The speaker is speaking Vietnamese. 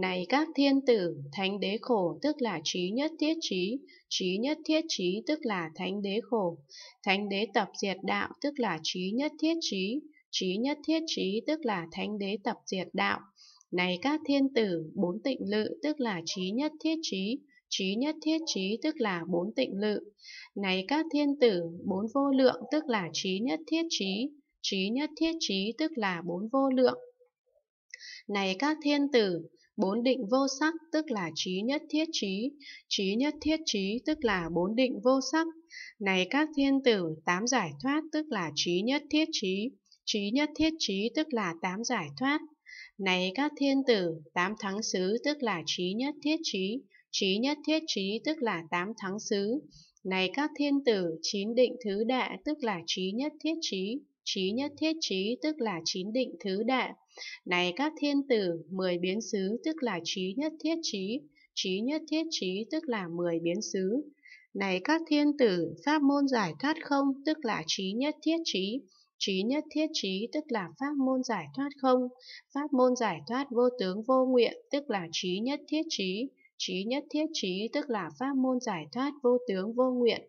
Này các thiên tử, thánh đế khổ tức là trí nhất thiết trí, trí nhất thiết trí tức là thánh đế khổ, thánh đế tập diệt đạo tức là trí nhất thiết trí, trí nhất thiết trí tức là thánh đế tập diệt đạo. Này các thiên tử, bốn tịnh lự tức là trí nhất thiết trí, trí nhất thiết trí tức là bốn tịnh lự. Này các thiên tử, bốn vô lượng tức là trí nhất thiết trí, trí nhất thiết trí tức là bốn vô lượng. Này các thiên tử, bốn định vô sắc tức là trí nhất thiết trí, trí nhất thiết trí tức là bốn định vô sắc. Này các thiên tử, tám giải thoát tức là trí nhất thiết trí, trí nhất thiết trí tức là tám giải thoát. Này các thiên tử, tám thắng xứ tức là trí nhất thiết trí, trí nhất thiết trí tức là tám thắng xứ. Này các thiên tử, chín định thứ đại tức là trí nhất thiết trí, trí nhất thiết trí tức là chín định thứ đệ Này các thiên tử, mười biến xứ tức là trí nhất thiết trí, trí nhất thiết trí tức là mười biến xứ. Này các thiên tử, pháp môn giải thoát không tức là trí nhất thiết trí, trí nhất thiết trí tức là pháp môn giải thoát không, pháp môn giải thoát vô tướng vô nguyện tức là trí nhất thiết trí, trí nhất thiết trí tức là pháp môn giải thoát vô tướng vô nguyện.